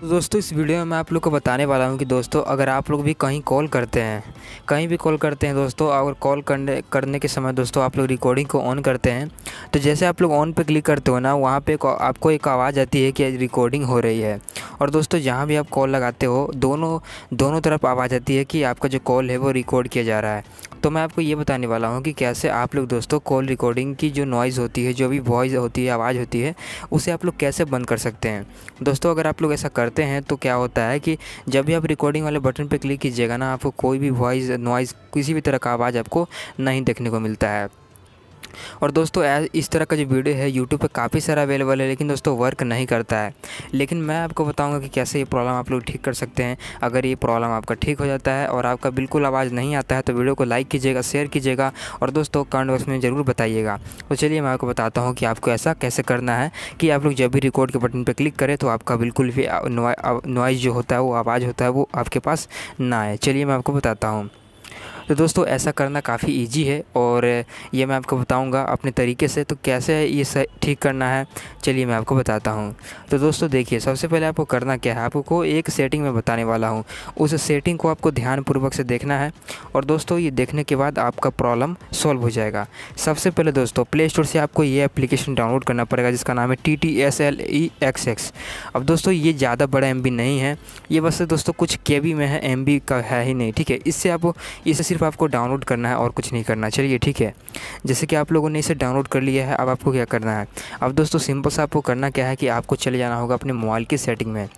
तो दोस्तों इस वीडियो में मैं आप लोग को बताने वाला हूँ कि दोस्तों अगर आप लोग भी कहीं कॉल करते हैं कहीं भी कॉल करते हैं दोस्तों और कॉल करने करने के समय दोस्तों आप लोग रिकॉर्डिंग को ऑन करते हैं तो जैसे आप लोग ऑन पे क्लिक करते हो ना वहाँ पे आपको एक आवाज़ आती है कि रिकॉर्डिंग हो रही है और दोस्तों जहाँ भी आप कॉल लगाते हो दोनों दोनों तरफ आवाज़ आती है कि आपका जो कॉल है वो रिकॉर्ड किया जा रहा है तो मैं आपको ये बताने वाला हूँ कि कैसे आप लोग दोस्तों कॉल रिकॉर्डिंग की जो नॉइज़ होती है जो भी वॉइस होती है आवाज़ होती है उसे आप लोग कैसे बंद कर सकते हैं दोस्तों अगर आप लोग ऐसा कर करते हैं तो क्या होता है कि जब भी आप रिकॉर्डिंग वाले बटन पर क्लिक कीजिएगा ना आपको कोई भी वॉइस नॉइज़ किसी भी तरह का आवाज़ आपको नहीं देखने को मिलता है और दोस्तों इस तरह का जो वीडियो है यूट्यूब पर काफ़ी सारा अवेलेबल है लेकिन दोस्तों वर्क नहीं करता है लेकिन मैं आपको बताऊँगा कि कैसे ये प्रॉब्लम आप लोग ठीक कर सकते हैं अगर ये प्रॉब्लम आपका ठीक हो जाता है और आपका बिल्कुल आवाज़ नहीं आता है तो वीडियो को लाइक कीजिएगा शेयर कीजिएगा और दोस्तों कमेंट बॉक्स में ज़रूर बताइएगा तो चलिए मैं आपको बताता हूँ कि आपको ऐसा कैसे करना है कि आप लोग जब भी रिकॉर्ड के बटन पर क्लिक करें तो आपका बिल्कुल भी नॉइज़ जो होता है वो आवाज़ होता है वो आपके पास ना आए चलिए मैं आपको बताता हूँ तो दोस्तों ऐसा करना काफ़ी ईजी है और ये मैं आपको बताऊँगा अपने तरीके से तो कैसे ये ठीक करना है चलिए मैं आपको बताता हूँ तो दोस्तों देखिए सबसे पहले आपको करना क्या है आपको एक सेटिंग में बताने वाला हूँ उस सेटिंग को आपको ध्यानपूर्वक से देखना है और दोस्तों ये देखने के बाद आपका प्रॉब्लम सॉल्व हो जाएगा सबसे पहले दोस्तों प्ले स्टोर से आपको ये एप्लीकेशन डाउनलोड करना पड़ेगा जिसका नाम है T T S L E X X अब दोस्तों ये ज़्यादा बड़ा एम नहीं है ये बस दोस्तों कुछ के में है एम का है ही नहीं ठीक है इससे आप इसे सिर्फ सिर्फ आपको डाउनलोड करना है और कुछ नहीं करना चलिए ठीक है जैसे कि आप लोगों ने इसे डाउनलोड कर लिया है अब आपको क्या करना है अब दोस्तों सिंपल सा आपको करना क्या है कि आपको चले जाना होगा अपने मोबाइल की सेटिंग में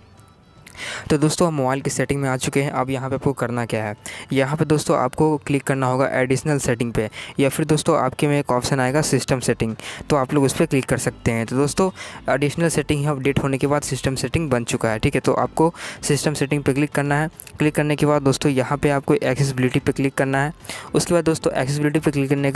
तो दोस्तों हम मोबाइल की सेटिंग में आ चुके हैं अब यहाँ पर आपको करना क्या है यहाँ पर दोस्तों आपको क्लिक करना होगा एडिशनल सेटिंग पे या फिर दोस्तों आपके में एक ऑप्शन आएगा सिस्टम सेटिंग तो आप लोग उस पर क्लिक कर सकते हैं तो दोस्तों एडिशनल सेटिंग अपडेट होने के बाद सिस्टम सेटिंग बन चुका है ठीक है तो आपको सिस्टम सेटिंग पर क्लिक करना है क्लिक करने के बाद दोस्तों यहाँ पर आपको एक्सेसबिलिटी पर क्लिक करना है उसके बाद दोस्तों एक्सेसबिलिटी पर क्लिक करने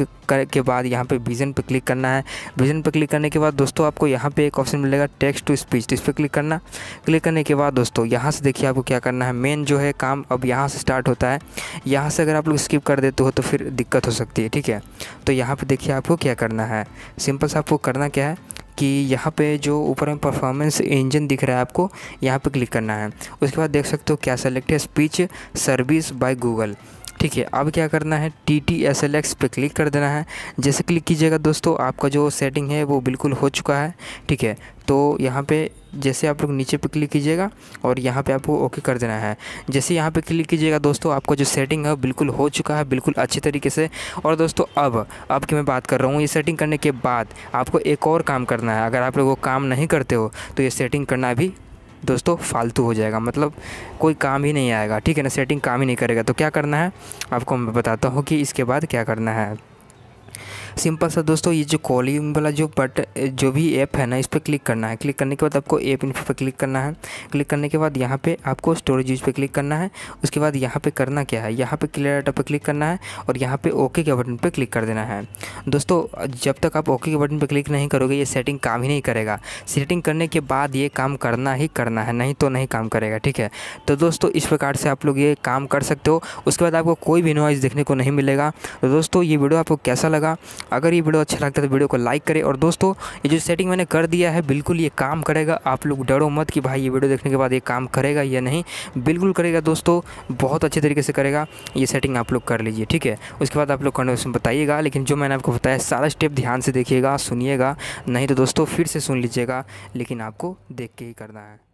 के बाद यहाँ पर विजन पर क्लिक करना है विजन पर क्लिक करने के बाद दोस्तों आपको यहाँ पर एक ऑप्शन मिलेगा टेक्स्ट टू स्पीच इस पर क्लिक करना क्लिक करने के बाद दोस्तों यहाँ यहाँ से देखिए आपको क्या करना है मेन जो है काम अब यहाँ से स्टार्ट होता है यहाँ से अगर आप लोग स्किप कर देते हो तो फिर दिक्कत हो सकती है ठीक है तो यहाँ पर देखिए आपको क्या करना है सिंपल से आपको करना क्या है कि यहाँ पे जो ऊपर में परफॉर्मेंस इंजन दिख रहा है आपको यहाँ पे क्लिक करना है उसके बाद देख सकते हो क्या सेलेक्ट है स्पीच सर्विस बाय गूगल ठीक है अब क्या करना है T T S L X पर क्लिक कर देना है जैसे क्लिक कीजिएगा दोस्तों आपका जो सेटिंग है वो बिल्कुल हो चुका है ठीक है तो यहाँ पे जैसे आप लोग नीचे पे क्लिक कीजिएगा और यहाँ पे आपको ओके कर देना है जैसे यहाँ पे क्लिक कीजिएगा दोस्तों आपका जो सेटिंग है बिल्कुल हो चुका है बिल्कुल अच्छे तरीके से और दोस्तों अब अब की मैं बात कर रहा हूँ ये सेटिंग करने के बाद आपको एक और काम करना है अगर आप लोग वो काम नहीं करते हो तो ये सेटिंग करना भी दोस्तों फालतू हो जाएगा मतलब कोई काम ही नहीं आएगा ठीक है ना सेटिंग काम ही नहीं करेगा तो क्या करना है आपको मैं बताता हूँ कि इसके बाद क्या करना है सिंपल सा दोस्तों ये जो कॉलिंग वाला जो बट जो भी ऐप है ना इस पर क्लिक करना है क्लिक करने के बाद आपको ऐप इन पर क्लिक करना है क्लिक करने के बाद यहाँ पे आपको स्टोरेज यूज पे क्लिक करना है उसके बाद यहाँ पे करना क्या है यहाँ पे क्लियर डाटा पर क्लिक करना है और यहाँ पे ओके के बटन पर क्लिक कर देना है दोस्तों जब तक आप ओके के बटन पर क्लिक नहीं करोगे ये सेटिंग काम ही नहीं करेगा सेटिंग करने के बाद ये काम करना ही करना है नहीं तो नहीं काम करेगा ठीक है तो दोस्तों इस प्रकार से आप लोग ये काम कर सकते हो उसके बाद आपको कोई भी नॉइज़ देखने को नहीं मिलेगा तो दोस्तों ये वीडियो आपको कैसा लगा अगर ये वीडियो अच्छा लगता है तो वीडियो को लाइक करें और दोस्तों ये जो सेटिंग मैंने कर दिया है बिल्कुल ये काम करेगा आप लोग डरो मत कि भाई ये वीडियो देखने के बाद ये काम करेगा या नहीं बिल्कुल करेगा दोस्तों बहुत अच्छे तरीके से करेगा ये सेटिंग आप लोग कर लीजिए ठीक है उसके बाद आप लोग करने में बताइएगा लेकिन जो मैंने आपको बताया सारा स्टेप ध्यान से देखिएगा सुनिएगा नहीं तो दोस्तों फिर से सुन लीजिएगा लेकिन आपको देख के ही करना है